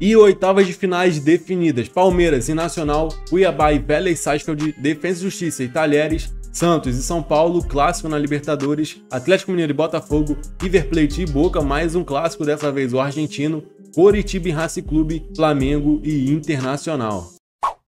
e oitavas de finais definidas: Palmeiras e Nacional, Cuiabá e Vélez Sarsfield, Defesa e Justiça e Talheres, Santos e São Paulo, clássico na Libertadores, Atlético Mineiro e Botafogo, River Plate e Boca, mais um clássico dessa vez o argentino, Coritiba e Racing Clube, Flamengo e Internacional.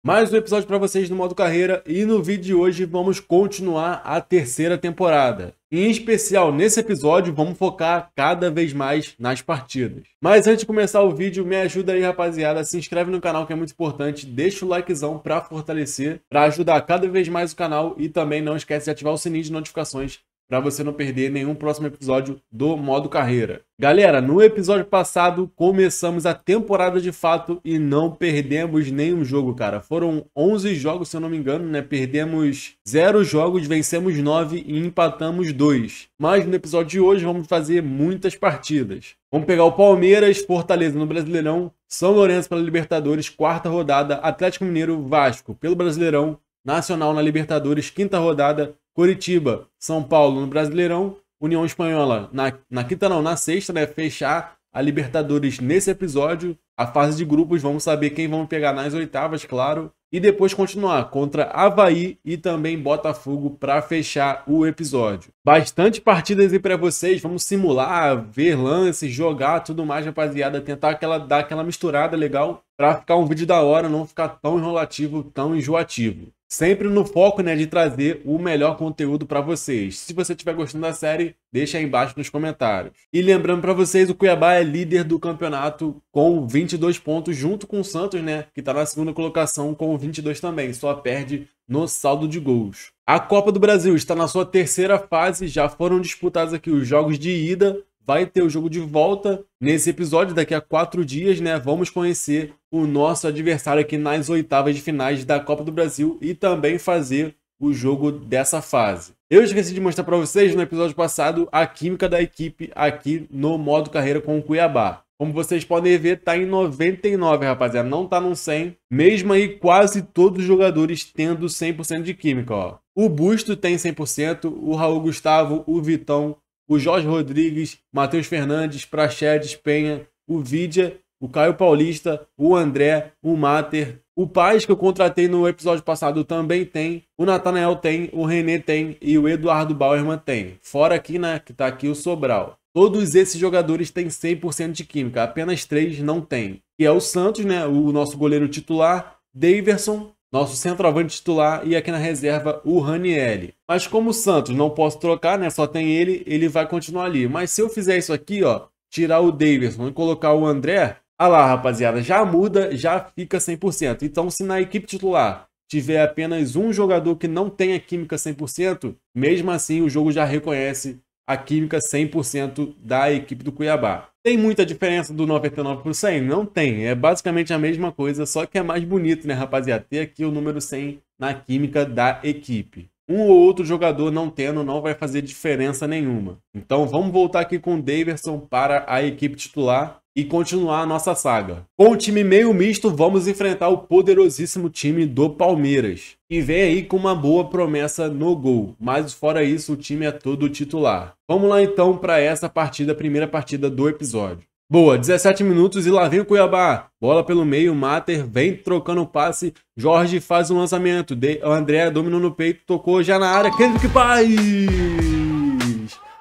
Mais um episódio para vocês no modo carreira e no vídeo de hoje vamos continuar a terceira temporada. Em especial, nesse episódio vamos focar cada vez mais nas partidas. Mas antes de começar o vídeo, me ajuda aí rapaziada, se inscreve no canal que é muito importante, deixa o likezão para fortalecer, para ajudar cada vez mais o canal e também não esquece de ativar o sininho de notificações para você não perder nenhum próximo episódio do modo carreira. Galera, no episódio passado começamos a temporada de fato e não perdemos nenhum jogo, cara. Foram 11 jogos, se eu não me engano, né? Perdemos 0 jogos, vencemos 9 e empatamos 2. Mas no episódio de hoje vamos fazer muitas partidas. Vamos pegar o Palmeiras, Fortaleza no Brasileirão, São Lourenço pela Libertadores, quarta rodada, Atlético Mineiro, Vasco pelo Brasileirão, Nacional na Libertadores, quinta rodada, Curitiba, São Paulo no Brasileirão, União Espanhola na, na quinta não, na sexta, né? Fechar a Libertadores nesse episódio. A fase de grupos, vamos saber quem vamos pegar nas oitavas, claro. E depois continuar contra Havaí e também Botafogo para fechar o episódio. Bastante partidas aí para vocês, vamos simular, ver lances, jogar, tudo mais, rapaziada. Tentar aquela, dar aquela misturada legal para ficar um vídeo da hora, não ficar tão enrolativo, tão enjoativo sempre no foco né, de trazer o melhor conteúdo para vocês. Se você estiver gostando da série, deixa aí embaixo nos comentários. E lembrando para vocês, o Cuiabá é líder do campeonato com 22 pontos, junto com o Santos, né, que está na segunda colocação com 22 também, só perde no saldo de gols. A Copa do Brasil está na sua terceira fase, já foram disputados aqui os jogos de ida, vai ter o jogo de volta nesse episódio. Daqui a quatro dias, né? Vamos conhecer o nosso adversário aqui nas oitavas de finais da Copa do Brasil e também fazer o jogo dessa fase. Eu esqueci de mostrar para vocês no episódio passado a química da equipe aqui no modo carreira com o Cuiabá. Como vocês podem ver, tá em 99, rapaziada, não tá no 100. Mesmo aí quase todos os jogadores tendo 100% de química, ó. O Busto tem 100%, o Raul Gustavo, o Vitão, o Jorge Rodrigues, Matheus Fernandes, Praxedes, Penha, o Vidia, o Caio Paulista, o André, o Mater, o Paz, que eu contratei no episódio passado, também tem, o Natanael tem, o René tem e o Eduardo Bauerman tem. Fora aqui, né, que tá aqui o Sobral. Todos esses jogadores têm 100% de química, apenas três não têm. E é o Santos, né, o nosso goleiro titular, Daverson, nosso centroavante titular, e aqui na reserva o Ranielli. Mas como o Santos não posso trocar, né, só tem ele, ele vai continuar ali. Mas se eu fizer isso aqui, ó, tirar o Davidson e colocar o André, ah lá, rapaziada, já muda, já fica 100%. Então, se na equipe titular tiver apenas um jogador que não tenha química 100%, mesmo assim o jogo já reconhece a química 100% da equipe do Cuiabá. Tem muita diferença do 99 por 100? Não tem. É basicamente a mesma coisa, só que é mais bonito, né, rapaziada? Ter aqui o número 100 na química da equipe. Um ou outro jogador não tendo não vai fazer diferença nenhuma. Então vamos voltar aqui com o Daverson para a equipe titular e continuar a nossa saga. Com o time meio misto, vamos enfrentar o poderosíssimo time do Palmeiras, que vem aí com uma boa promessa no gol, mas fora isso o time é todo titular. Vamos lá então para essa partida, primeira partida do episódio. Boa, 17 minutos e lá vem o Cuiabá. Bola pelo meio, Mater vem trocando o passe. Jorge faz um lançamento. De André dominou no peito, tocou já na área. Kendrick Paz!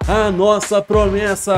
A nossa promessa!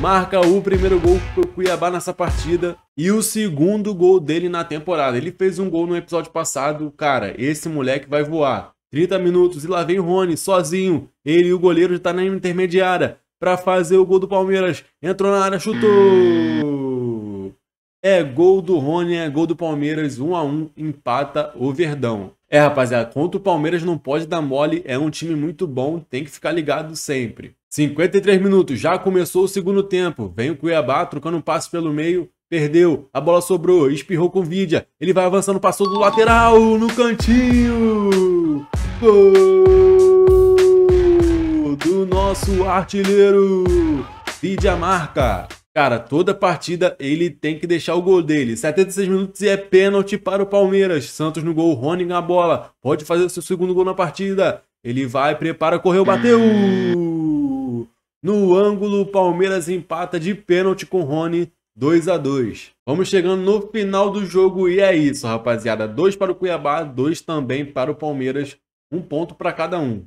marca o primeiro gol pro Cuiabá nessa partida e o segundo gol dele na temporada. Ele fez um gol no episódio passado, cara, esse moleque vai voar. 30 minutos e lá vem o Rony sozinho, ele e o goleiro já tá na intermediária para fazer o gol do Palmeiras. Entrou na área, chutou! É gol do Rony, é gol do Palmeiras, 1 um a 1 um, empata o Verdão. É, rapaziada, contra o Palmeiras não pode dar mole, é um time muito bom, tem que ficar ligado sempre. 53 minutos, já começou o segundo tempo. Vem o Cuiabá trocando um passe pelo meio, perdeu, a bola sobrou, espirrou com o Vidia. Ele vai avançando, passou do lateral, no cantinho. Gol do nosso artilheiro. Vidia marca. Cara, toda partida ele tem que deixar o gol dele. 76 minutos e é pênalti para o Palmeiras. Santos no gol, Rony na bola. Pode fazer seu segundo gol na partida. Ele vai, prepara, correu, bateu. No ângulo, o Palmeiras empata de pênalti com Rony 2 a 2. Vamos chegando no final do jogo e é isso, rapaziada. Dois para o Cuiabá, dois também para o Palmeiras, um ponto para cada um.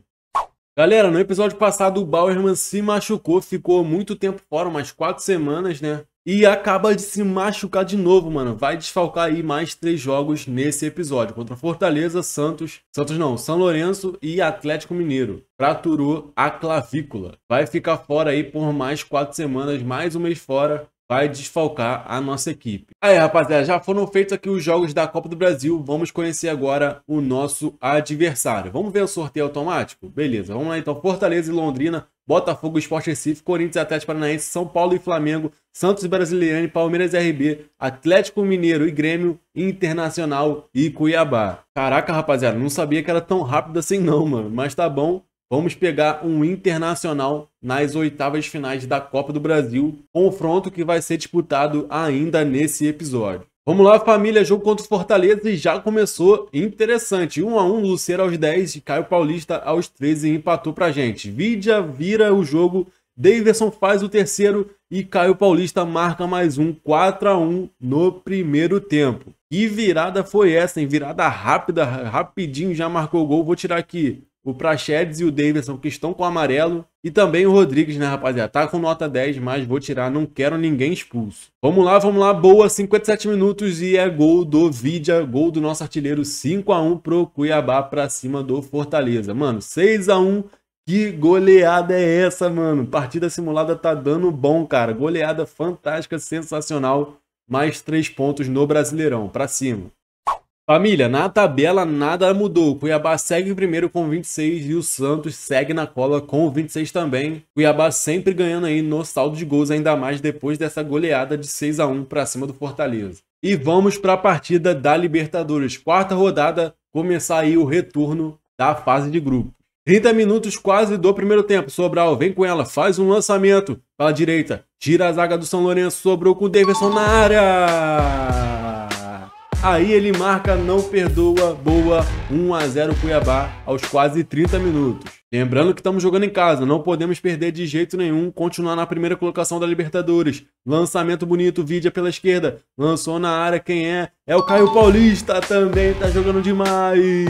Galera, no episódio passado o Bauerman se machucou, ficou muito tempo fora, umas quatro semanas, né? e acaba de se machucar de novo, mano. Vai desfalcar aí mais três jogos nesse episódio. Contra Fortaleza, Santos, Santos não, São Lourenço e Atlético Mineiro. Fraturou a clavícula. Vai ficar fora aí por mais quatro semanas, mais um mês fora vai desfalcar a nossa equipe. Aí, rapaziada, já foram feitos aqui os jogos da Copa do Brasil. Vamos conhecer agora o nosso adversário. Vamos ver o sorteio automático? Beleza, vamos lá então. Fortaleza e Londrina, Botafogo, Sport Recife, Corinthians, Atlético Paranaense, São Paulo e Flamengo, Santos e Brasiliane, Palmeiras e RB, Atlético Mineiro e Grêmio, Internacional e Cuiabá. Caraca, rapaziada, não sabia que era tão rápido assim não, mano. Mas tá bom, Vamos pegar um internacional nas oitavas finais da Copa do Brasil, confronto que vai ser disputado ainda nesse episódio. Vamos lá, família, jogo contra o Fortaleza e já começou interessante. 1 a 1 Lucero aos 10, Caio Paulista aos 13 empatou pra gente. Vidia vira o jogo, Davidson faz o terceiro e Caio Paulista marca mais um 4 a 1 no primeiro tempo. Que virada foi essa, hein? Virada rápida, rapidinho já marcou o gol. Vou tirar aqui o Prachedes e o Davidson, que estão com amarelo. E também o Rodrigues, né, rapaziada? Tá com nota 10, mas vou tirar, não quero ninguém expulso. Vamos lá, vamos lá, boa, 57 minutos e é gol do Vidia, gol do nosso artilheiro, 5x1 pro Cuiabá pra cima do Fortaleza. Mano, 6x1, que goleada é essa, mano? Partida simulada tá dando bom, cara. Goleada fantástica, sensacional. Mais três pontos no Brasileirão, pra cima. Família, na tabela nada mudou. Cuiabá segue em primeiro com 26 e o Santos segue na cola com 26 também. Cuiabá sempre ganhando aí no saldo de gols, ainda mais depois dessa goleada de 6 a 1 para cima do Fortaleza. E vamos para a partida da Libertadores. Quarta rodada, começar aí o retorno da fase de grupo. 30 minutos quase do primeiro tempo. Sobral vem com ela, faz um lançamento pela direita, tira a zaga do São Lourenço, sobrou com o Davidson na área. Aí ele marca não perdoa, boa, 1 a 0 Cuiabá aos quase 30 minutos. Lembrando que estamos jogando em casa, não podemos perder de jeito nenhum, continuar na primeira colocação da Libertadores. Lançamento bonito, Vidia pela esquerda, lançou na área, quem é? É o Caio Paulista também, tá jogando demais.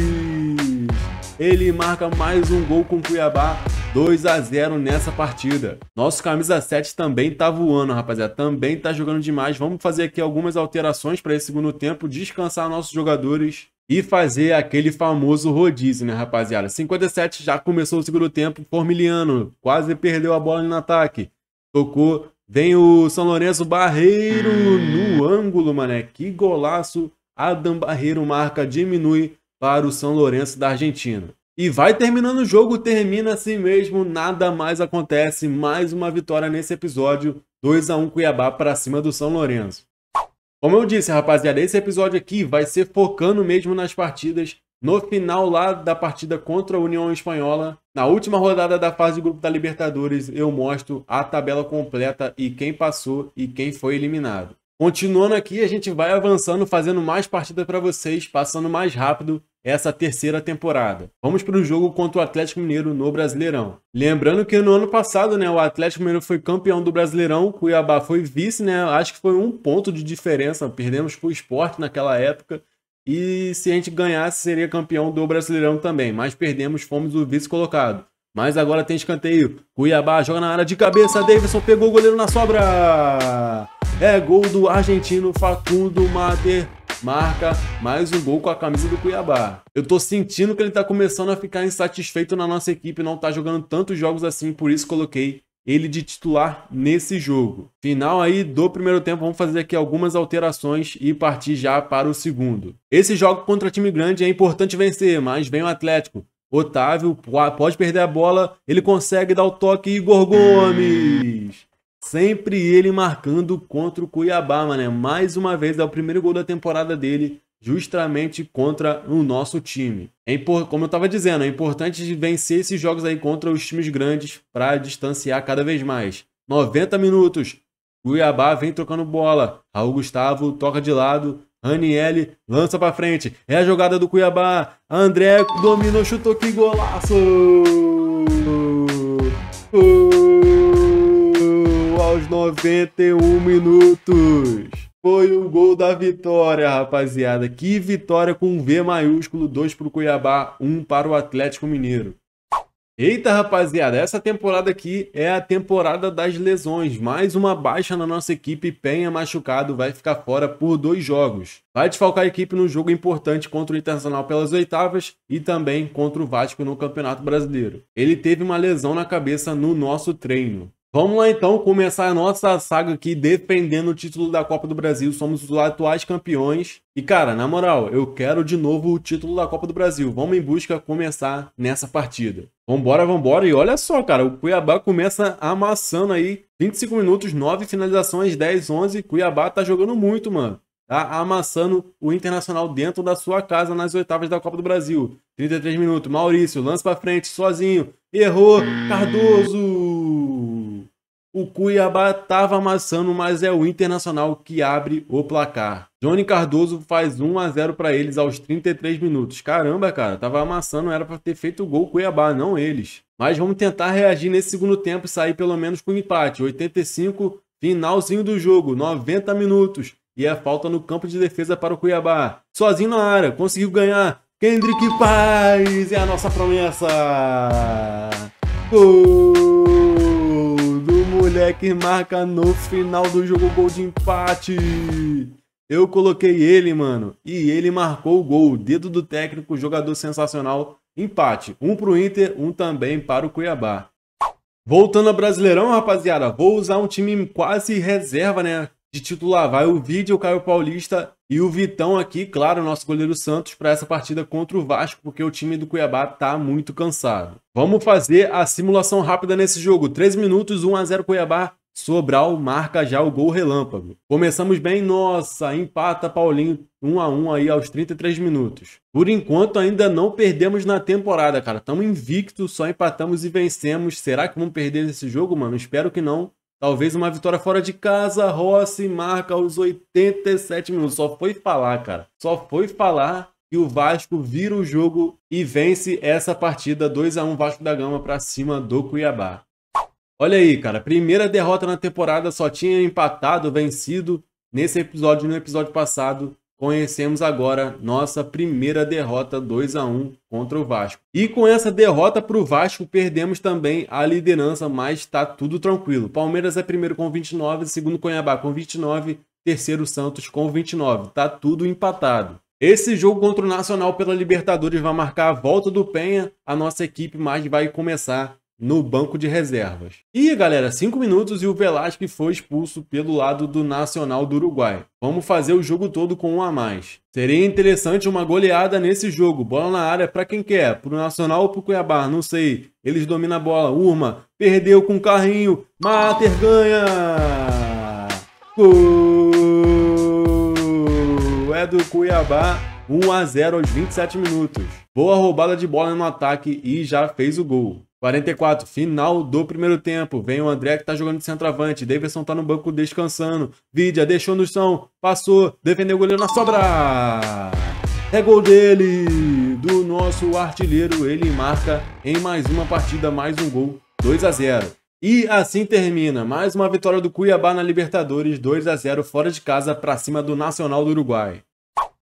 Ele marca mais um gol com o Cuiabá 2 a 0 nessa partida. Nosso camisa 7 também tá voando, rapaziada. Também tá jogando demais. Vamos fazer aqui algumas alterações para esse segundo tempo, descansar nossos jogadores e fazer aquele famoso rodízio, né, rapaziada? 57 já começou o segundo tempo. Formiliano quase perdeu a bola no ataque. Tocou. Vem o São Lourenço Barreiro no ângulo, mané. Que golaço. Adam Barreiro marca, diminui para o São Lourenço da Argentina. E vai terminando o jogo, termina assim mesmo, nada mais acontece. Mais uma vitória nesse episódio, 2 a 1 Cuiabá para cima do São Lourenço. Como eu disse, rapaziada, esse episódio aqui vai ser focando mesmo nas partidas. No final lá da partida contra a União Espanhola, na última rodada da fase de grupo da Libertadores, eu mostro a tabela completa e quem passou e quem foi eliminado. Continuando aqui, a gente vai avançando, fazendo mais partidas para vocês, passando mais rápido essa terceira temporada. Vamos para o jogo contra o Atlético Mineiro no Brasileirão. Lembrando que no ano passado, né, o Atlético Mineiro foi campeão do Brasileirão, o Cuiabá foi vice, né? Acho que foi um ponto de diferença. Perdemos para o esporte naquela época. E se a gente ganhasse, seria campeão do Brasileirão também. Mas perdemos, fomos o vice colocado. Mas agora tem escanteio. Cuiabá joga na área de cabeça. Davidson pegou o goleiro na sobra. É gol do argentino Facundo Mater marca mais um gol com a camisa do Cuiabá. Eu tô sentindo que ele tá começando a ficar insatisfeito na nossa equipe, não tá jogando tantos jogos assim, por isso coloquei ele de titular nesse jogo. Final aí do primeiro tempo, vamos fazer aqui algumas alterações e partir já para o segundo. Esse jogo contra time grande é importante vencer, mas vem o Atlético. Otávio pode perder a bola, ele consegue dar o toque Igor Gomes. Sempre ele marcando contra o Cuiabá, mano. Mais uma vez, é o primeiro gol da temporada dele, justamente contra o nosso time. É impor... Como eu estava dizendo, é importante vencer esses jogos aí contra os times grandes para distanciar cada vez mais. 90 minutos, Cuiabá vem trocando bola. Raul Gustavo toca de lado, Aniele lança para frente. É a jogada do Cuiabá. André dominou, chutou que golaço! Uh! 91 minutos. Foi o gol da vitória, rapaziada. Que vitória com V maiúsculo, 2 para o Cuiabá, 1 um para o Atlético Mineiro. Eita, rapaziada, essa temporada aqui é a temporada das lesões. Mais uma baixa na nossa equipe, Penha machucado, vai ficar fora por dois jogos. Vai desfalcar a equipe num jogo importante contra o Internacional pelas oitavas e também contra o Vasco no Campeonato Brasileiro. Ele teve uma lesão na cabeça no nosso treino. Vamos lá então começar a nossa saga aqui defendendo o título da Copa do Brasil. Somos os atuais campeões. E cara, na moral, eu quero de novo o título da Copa do Brasil. Vamos em busca começar nessa partida. Vambora, vambora. E olha só, cara, o Cuiabá começa amassando aí 25 minutos, 9 finalizações, 10, 11. Cuiabá tá jogando muito, mano. Tá amassando o Internacional dentro da sua casa nas oitavas da Copa do Brasil. 33 minutos, Maurício, lança pra frente, sozinho. Errou, Cardoso! O Cuiabá estava amassando, mas é o Internacional que abre o placar. Johnny Cardoso faz 1 a 0 para eles aos 33 minutos. Caramba, cara, tava amassando, era para ter feito o gol Cuiabá, não eles. Mas vamos tentar reagir nesse segundo tempo e sair pelo menos com empate. 85, finalzinho do jogo, 90 minutos. E a é falta no campo de defesa para o Cuiabá. Sozinho na área, conseguiu ganhar. Kendrick Paz é a nossa promessa. Gol! que marca no final do jogo o gol de empate. Eu coloquei ele, mano, e ele marcou o gol. Dedo do técnico, jogador sensacional. Empate. Um para o Inter, um também para o Cuiabá. Voltando ao Brasileirão, rapaziada, vou usar um time quase reserva, né? De titular vai o vídeo, o Caio Paulista e o Vitão aqui, claro, nosso goleiro Santos para essa partida contra o Vasco, porque o time do Cuiabá tá muito cansado. Vamos fazer a simulação rápida nesse jogo. 3 minutos, 1 a 0 Cuiabá. Sobral marca já o gol relâmpago. Começamos bem, nossa, empata Paulinho 1 a 1 aí aos 33 minutos. Por enquanto ainda não perdemos na temporada, cara. Estamos invicto, só empatamos e vencemos. Será que vamos perder nesse jogo, mano? Espero que não. Talvez uma vitória fora de casa, Rossi marca aos 87 minutos. Só foi falar, cara. Só foi falar que o Vasco vira o jogo e vence essa partida 2 a 1 Vasco da Gama para cima do Cuiabá. Olha aí, cara, primeira derrota na temporada, só tinha empatado, vencido nesse episódio no episódio passado conhecemos agora nossa primeira derrota 2 a 1 contra o Vasco. E com essa derrota para o Vasco, perdemos também a liderança, mas está tudo tranquilo. Palmeiras é primeiro com 29, segundo Cuiabá com 29, terceiro Santos com 29. Está tudo empatado. Esse jogo contra o Nacional pela Libertadores vai marcar a volta do Penha, a nossa equipe, mais vai começar no banco de reservas. E, galera, cinco minutos e o Velasque foi expulso pelo lado do Nacional do Uruguai. Vamos fazer o jogo todo com um a mais. Seria interessante uma goleada nesse jogo. Bola na área para quem quer, pro Nacional ou pro Cuiabá, não sei. Eles dominam a bola. Urma perdeu com o carrinho. Mater ganha! Gol! É do Cuiabá. 1 a 0 aos 27 minutos. Boa roubada de bola no ataque e já fez o gol. 44, final do primeiro tempo. Vem o André que tá jogando de centroavante. Davidson tá no banco descansando. Vidia deixou no chão, passou, defendeu o goleiro na sobra. É gol dele, do nosso artilheiro. Ele marca em mais uma partida, mais um gol, 2 a 0. E assim termina mais uma vitória do Cuiabá na Libertadores, 2 a 0 fora de casa para cima do Nacional do Uruguai.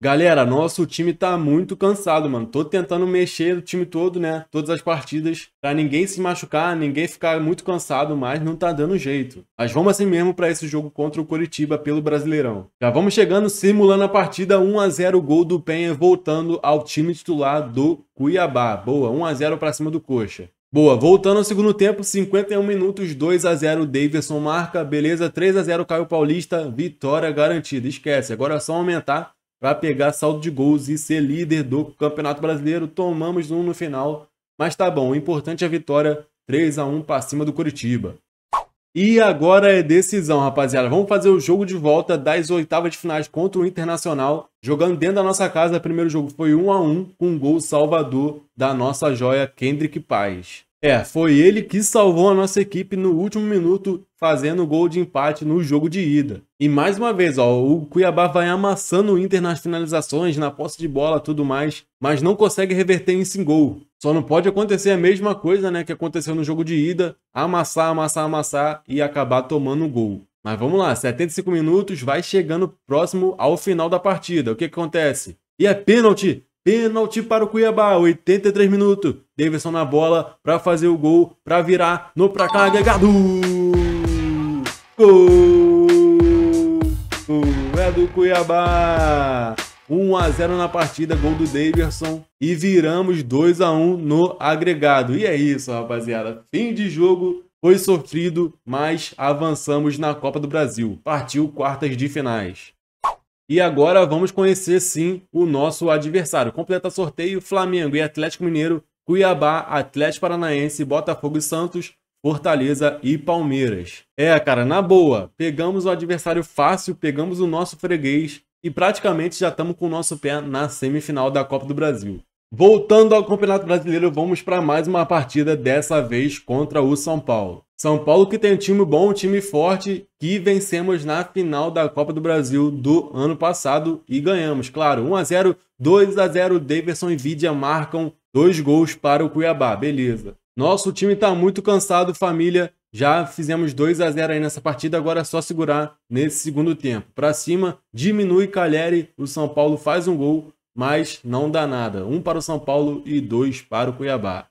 Galera, nosso time tá muito cansado, mano. Tô tentando mexer o time todo, né? Todas as partidas, pra ninguém se machucar, ninguém ficar muito cansado, mas não tá dando jeito. Mas vamos assim mesmo para esse jogo contra o Coritiba pelo Brasileirão. Já vamos chegando, simulando a partida 1 a 0 gol do Penha voltando ao time titular do Cuiabá. Boa, 1 a 0 para cima do Coxa. Boa, voltando ao segundo tempo, 51 minutos, 2 a 0 Davidson marca, beleza, 3 a 0 Caio Paulista, vitória garantida. Esquece, agora é só aumentar para pegar saldo de gols e ser líder do Campeonato Brasileiro. Tomamos um no final, mas tá bom. O importante é a vitória 3 a 1 para cima do Curitiba. E agora é decisão, rapaziada. Vamos fazer o jogo de volta das oitavas de finais contra o Internacional, jogando dentro da nossa casa. O primeiro jogo foi 1 a 1 com um gol salvador da nossa joia Kendrick Paz. É, foi ele que salvou a nossa equipe no último minuto, fazendo gol de empate no jogo de ida. E mais uma vez, ó, o Cuiabá vai amassando o Inter nas finalizações, na posse de bola, tudo mais, mas não consegue reverter isso em gol. Só não pode acontecer a mesma coisa, né, que aconteceu no jogo de ida, amassar, amassar, amassar e acabar tomando o gol. Mas vamos lá, 75 minutos, vai chegando próximo ao final da partida. O que, que acontece? E é pênalti Pênalti para o Cuiabá, 83 minutos. Davidson na bola para fazer o gol, para virar no pra cá, Gadu! Gol! Gol! É do Cuiabá! 1 a 0 na partida, gol do Davidson e viramos 2 a 1 no agregado. E é isso, rapaziada. Fim de jogo foi sofrido, mas avançamos na Copa do Brasil. Partiu quartas de finais. E agora vamos conhecer sim o nosso adversário. Completa sorteio: Flamengo e Atlético Mineiro, Cuiabá, Atlético Paranaense, Botafogo e Santos, Fortaleza e Palmeiras. É, cara, na boa, pegamos o adversário fácil, pegamos o nosso freguês e praticamente já estamos com o nosso pé na semifinal da Copa do Brasil. Voltando ao Campeonato Brasileiro, vamos para mais uma partida, dessa vez contra o São Paulo. São Paulo que tem um time bom, um time forte, que vencemos na final da Copa do Brasil do ano passado e ganhamos, claro, 1 a 0, 2 a 0, Davidson e Vidia marcam dois gols para o Cuiabá, beleza. Nosso time está muito cansado, família. Já fizemos 2 a 0 aí nessa partida, agora é só segurar nesse segundo tempo. Para cima, diminui Calheri, o São Paulo faz um gol, mas não dá nada. Um para o São Paulo e dois para o Cuiabá.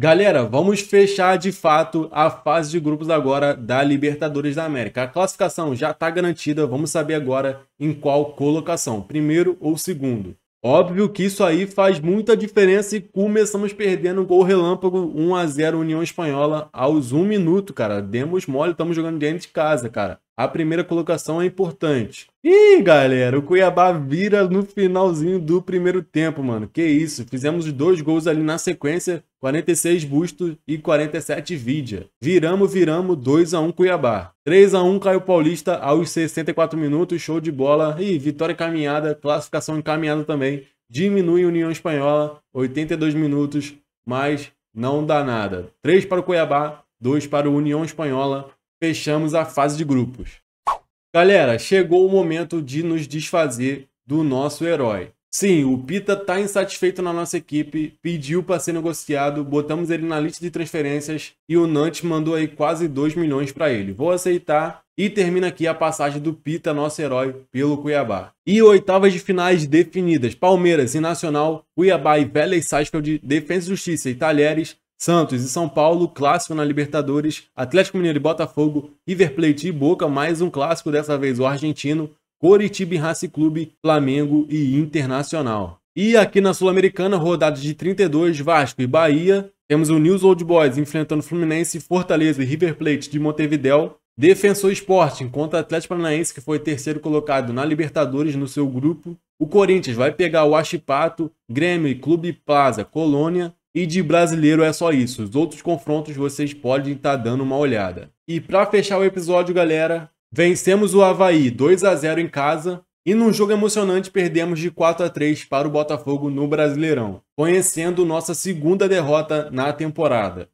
Galera, vamos fechar de fato a fase de grupos agora da Libertadores da América. A classificação já está garantida, vamos saber agora em qual colocação, primeiro ou segundo. Óbvio que isso aí faz muita diferença e começamos perdendo gol relâmpago 1 a 0 União Espanhola aos 1 minuto, cara. Demos mole, estamos jogando dentro de casa, cara. A primeira colocação é importante. Ih, galera, o Cuiabá vira no finalzinho do primeiro tempo, mano. Que isso, fizemos dois gols ali na sequência, 46 Busto e 47 Vidia. Viramos, viramos, 2 a 1 Cuiabá. 3 a 1 Caio Paulista aos 64 minutos, show de bola. E vitória encaminhada, classificação encaminhada também. Diminui a União Espanhola, 82 minutos, mas não dá nada. 3 para o Cuiabá, 2 para a União Espanhola, fechamos a fase de grupos. Galera, chegou o momento de nos desfazer do nosso herói. Sim, o Pita tá insatisfeito na nossa equipe, pediu para ser negociado, botamos ele na lista de transferências e o Nantes mandou aí quase 2 milhões para ele. Vou aceitar e termina aqui a passagem do Pita, nosso herói, pelo Cuiabá. E oitavas de finais definidas: Palmeiras e Nacional, Cuiabá e Vélez Sarsfield, Defesa e Justiça e Talheres Santos e São Paulo, clássico na Libertadores, Atlético Mineiro e Botafogo, River Plate e Boca, mais um clássico dessa vez o argentino, Coritiba e Racing Clube, Flamengo e Internacional. E aqui na Sul-Americana, rodada de 32, Vasco e Bahia, temos o News Old Boys enfrentando Fluminense, Fortaleza e River Plate de Montevideo, Defensor Sporting contra Atlético Paranaense, que foi terceiro colocado na Libertadores no seu grupo. O Corinthians vai pegar o Achipato, Grêmio e Clube Plaza Colônia. E de brasileiro é só isso. Os outros confrontos vocês podem estar tá dando uma olhada. E para fechar o episódio, galera, vencemos o Havaí 2 a 0 em casa e num jogo emocionante perdemos de 4 a 3 para o Botafogo no Brasileirão, conhecendo nossa segunda derrota na temporada.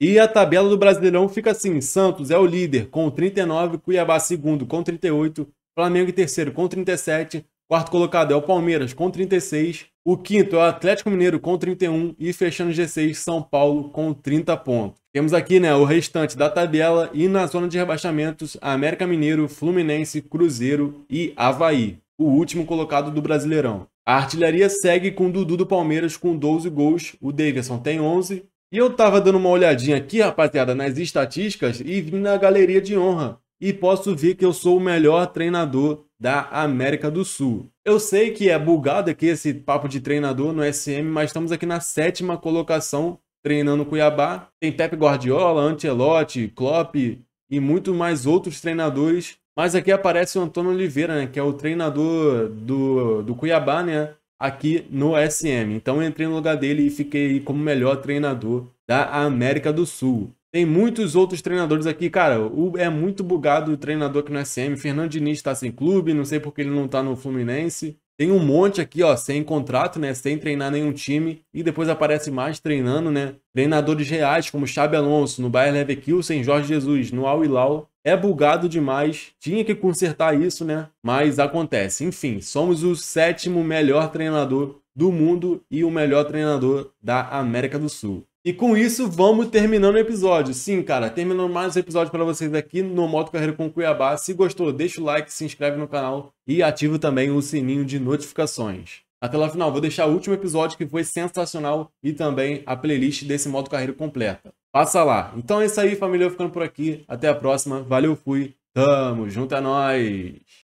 E a tabela do Brasileirão fica assim: Santos é o líder com 39, Cuiabá segundo com 38, Flamengo em terceiro com 37, quarto colocado é o Palmeiras com 36, o quinto é o Atlético Mineiro com 31 e fechando G6 São Paulo com 30 pontos. Temos aqui né, o restante da tabela e na zona de rebaixamentos América Mineiro, Fluminense, Cruzeiro e Havaí, o último colocado do Brasileirão. A artilharia segue com o Dudu do Palmeiras com 12 gols, o Davidson tem 11. E eu tava dando uma olhadinha aqui, rapaziada, nas estatísticas e vim na galeria de honra. E posso ver que eu sou o melhor treinador da América do Sul. Eu sei que é bugado aqui esse papo de treinador no SM, mas estamos aqui na sétima colocação treinando Cuiabá. Tem Pepe Guardiola, Antelote, Klopp e muito mais outros treinadores. Mas aqui aparece o Antônio Oliveira, né, que é o treinador do, do Cuiabá, né? Aqui no SM. Então entrei no lugar dele e fiquei como melhor treinador da América do Sul. Tem muitos outros treinadores aqui, cara. O, é muito bugado o treinador aqui no SM. É Fernando Diniz tá sem clube, não sei porque ele não tá no Fluminense. Tem um monte aqui, ó, sem contrato, né? Sem treinar nenhum time. E depois aparece mais treinando, né? Treinadores reais, como Xabi Alonso, no Bayern Leverkusen, Jorge Jesus, no Al Hilal. É bugado demais. Tinha que consertar isso, né? Mas acontece. Enfim, somos o sétimo melhor treinador do mundo e o melhor treinador da América do Sul. E com isso, vamos terminando o episódio. Sim, cara, terminando mais um episódio para vocês aqui no Moto Carreira com Cuiabá. Se gostou, deixa o like, se inscreve no canal e ativa também o sininho de notificações. Até lá final, vou deixar o último episódio que foi sensacional e também a playlist desse Moto Carreira completa. Passa lá. Então é isso aí, família, eu ficando por aqui. Até a próxima. Valeu, fui. Tamo junto, é nóis.